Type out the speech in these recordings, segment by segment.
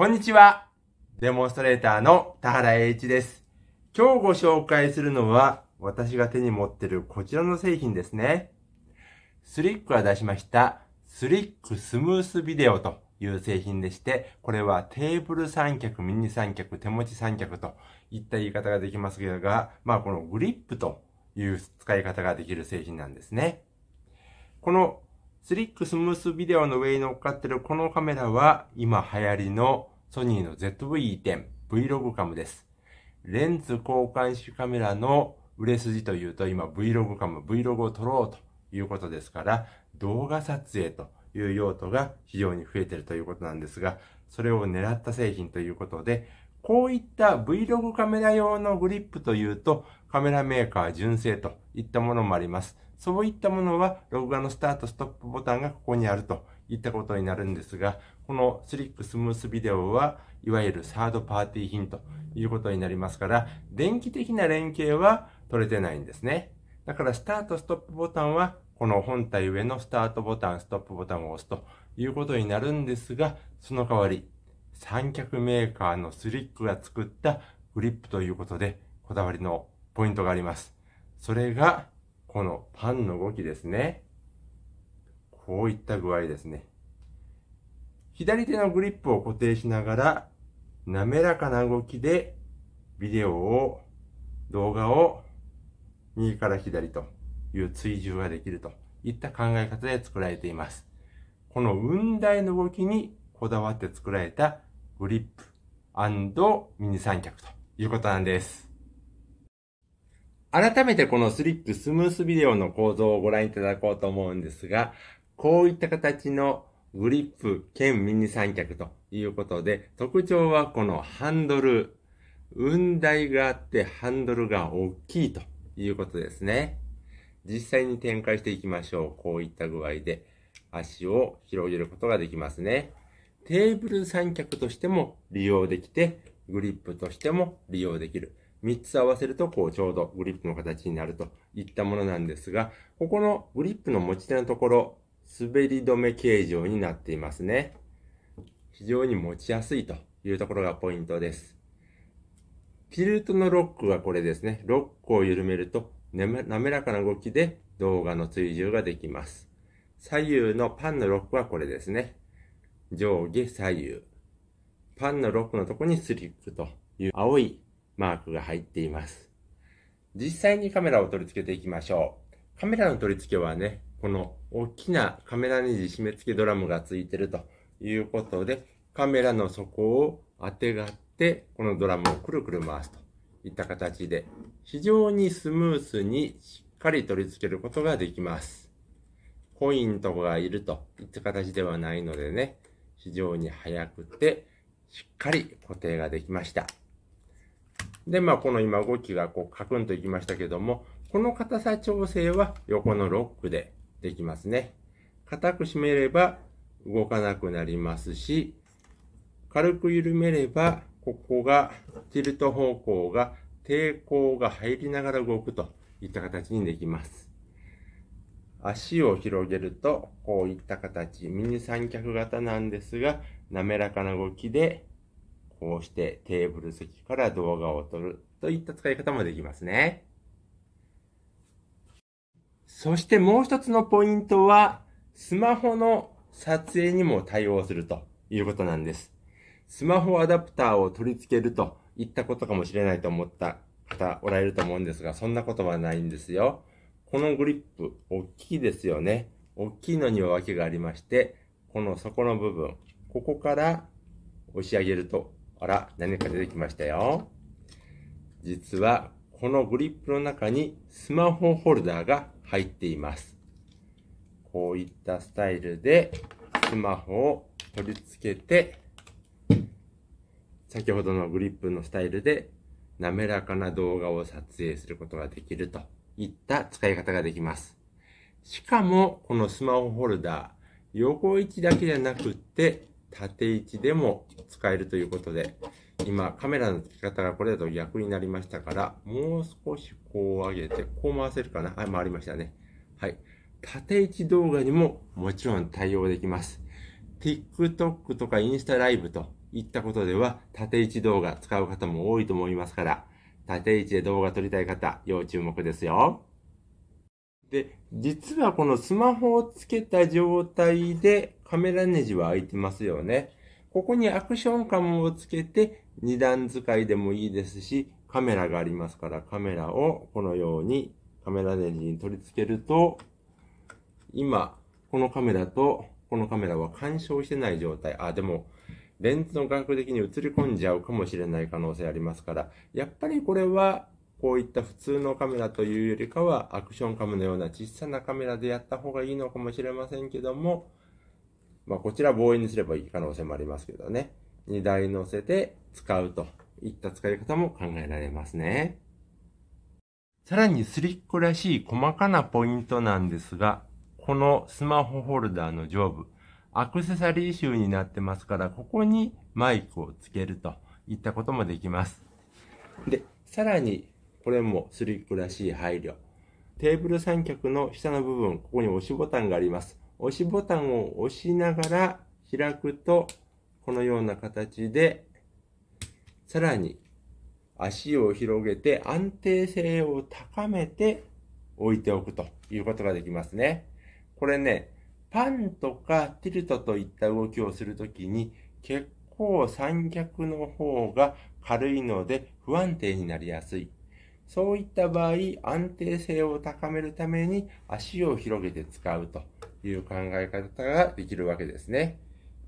こんにちは。デモンストレーターの田原栄一です。今日ご紹介するのは、私が手に持ってるこちらの製品ですね。スリックが出しました、スリックスムースビデオという製品でして、これはテーブル三脚、ミニ三脚、手持ち三脚といった言い方ができますが、まあこのグリップという使い方ができる製品なんですね。このスリックスムースビデオの上に乗っかってるこのカメラは、今流行りのソニーの ZV-10 Vlogcam です。レンズ交換式カメラの売れ筋というと今 Vlogcam、Vlog を撮ろうということですから動画撮影という用途が非常に増えているということなんですがそれを狙った製品ということでこういった Vlog カメラ用のグリップというとカメラメーカー純正といったものもあります。そういったものは、録画のスタート、ストップボタンがここにあると言ったことになるんですが、このスリックスムースビデオはいわゆるサードパーティー品ということになりますから、電気的な連携は取れてないんですね。だからスタートストップボタンはこの本体上のスタートボタン、ストップボタンを押すということになるんですが、その代わり三脚メーカーのスリックが作ったグリップということで、こだわりのポイントがあります。それが、このパンの動きですね。こういった具合ですね。左手のグリップを固定しながら、滑らかな動きで、ビデオを、動画を、右から左という追従ができるといった考え方で作られています。この雲台の動きにこだわって作られたグリップミニ三脚ということなんです。改めてこのスリップスムースビデオの構造をご覧いただこうと思うんですが、こういった形のグリップ兼ミニ三脚ということで、特徴はこのハンドル。雲台があってハンドルが大きいということですね。実際に展開していきましょう。こういった具合で足を広げることができますね。テーブル三脚としても利用できて、グリップとしても利用できる。3つ合わせると、こう、ちょうどグリップの形になるといったものなんですが、ここのグリップの持ち手のところ、滑り止め形状になっていますね。非常に持ちやすいというところがポイントです。フィルトのロックはこれですね。ロックを緩めると、滑らかな動きで動画の追従ができます。左右のパンのロックはこれですね。上下左右。パンのロックのとこにスリップという青いマークが入っています。実際にカメラを取り付けていきましょう。カメラの取り付けはね、この大きなカメラネジ締め付けドラムがついてるということで、カメラの底をあてがって、このドラムをくるくる回すといった形で、非常にスムースにしっかり取り付けることができます。コインとかがいるといった形ではないのでね、非常に速くて、しっかり固定ができました。で、まあ、この今動きがこうカクンといきましたけども、この硬さ調整は横のロックでできますね。硬く締めれば動かなくなりますし、軽く緩めれば、ここが、ティルト方向が、抵抗が入りながら動くといった形にできます。足を広げると、こういった形、ミニ三脚型なんですが、滑らかな動きで、こうしてテーブル席から動画を撮るといった使い方もできますね。そしてもう一つのポイントは、スマホの撮影にも対応するということなんです。スマホアダプターを取り付けるといったことかもしれないと思った方おられると思うんですが、そんなことはないんですよ。このグリップ、大きいですよね。大きいのには訳がありまして、この底の部分、ここから押し上げると、あら、何か出てきましたよ。実は、このグリップの中にスマホホルダーが入っています。こういったスタイルでスマホを取り付けて、先ほどのグリップのスタイルで滑らかな動画を撮影することができるといった使い方ができます。しかも、このスマホホルダー、横位置だけじゃなくって、縦位置でも使えるということで、今カメラの付き方がこれだと逆になりましたから、もう少しこう上げて、こう回せるかなはい、回りましたね。はい。縦位置動画にももちろん対応できます。TikTok とかインスタライブといったことでは、縦位置動画使う方も多いと思いますから、縦位置で動画撮りたい方、要注目ですよ。で、実はこのスマホをつけた状態でカメラネジは開いてますよね。ここにアクションカムをつけて、2段使いでもいいですし、カメラがありますから、カメラをこのようにカメラレンジに取り付けると、今、このカメラと、このカメラは干渉してない状態。あ、でも、レンズの画角的に映り込んじゃうかもしれない可能性ありますから、やっぱりこれは、こういった普通のカメラというよりかは、アクションカムのような小さなカメラでやった方がいいのかもしれませんけども、まあ、こちら望遠にすればいい可能性もありますけどね。荷台乗せて使うといった使い方も考えられますね。さらにスリッコらしい細かなポイントなんですが、このスマホホルダーの上部、アクセサリー集になってますから、ここにマイクをつけるといったこともできます。で、さらに、これもスリックらしい配慮。テーブル三脚の下の部分、ここに押しボタンがあります。押しボタンを押しながら開くと、このような形で、さらに足を広げて安定性を高めて置いておくということができますね。これね、パンとかティルトといった動きをするときに結構三脚の方が軽いので不安定になりやすい。そういった場合、安定性を高めるために足を広げて使うという考え方ができるわけですね。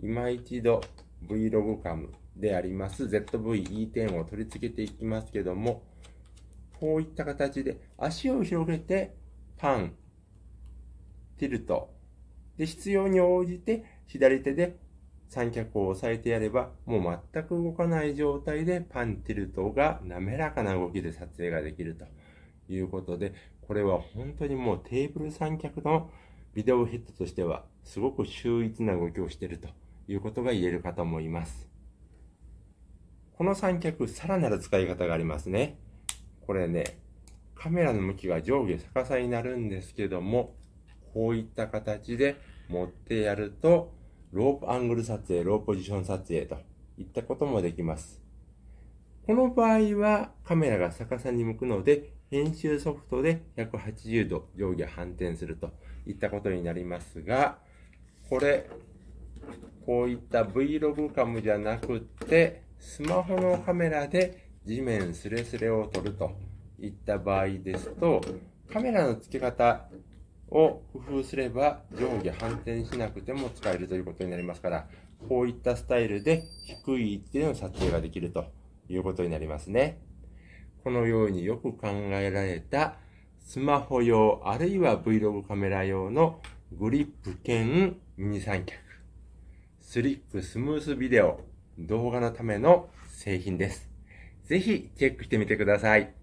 今一度 Vlogcam であります ZVE10 を取り付けていきますけども、こういった形で足を広げてパン、ティルト、で、必要に応じて左手で三脚を押さえてやれば、もう全く動かない状態でパンティルトが滑らかな動きで撮影ができるということで、これは本当にもうテーブル三脚のビデオヘッドとしては、すごく秀逸な動きをしているということが言えるかと思います。この三脚、さらなる使い方がありますね。これね、カメラの向きが上下逆さになるんですけども、こういった形で持ってやると、ロープアングル撮影、ローポジション撮影といったこともできます。この場合はカメラが逆さに向くので編集ソフトで180度上下反転するといったことになりますが、これ、こういった Vlog カムじゃなくて、スマホのカメラで地面スレスレを撮るといった場合ですと、カメラの付け方を工夫すれば上下反転しなくても使えるということになりますから、こういったスタイルで低い位置での撮影ができるということになりますね。このようによく考えられたスマホ用あるいは Vlog カメラ用のグリップ兼ミニ三脚。スリックスムースビデオ動画のための製品です。ぜひチェックしてみてください。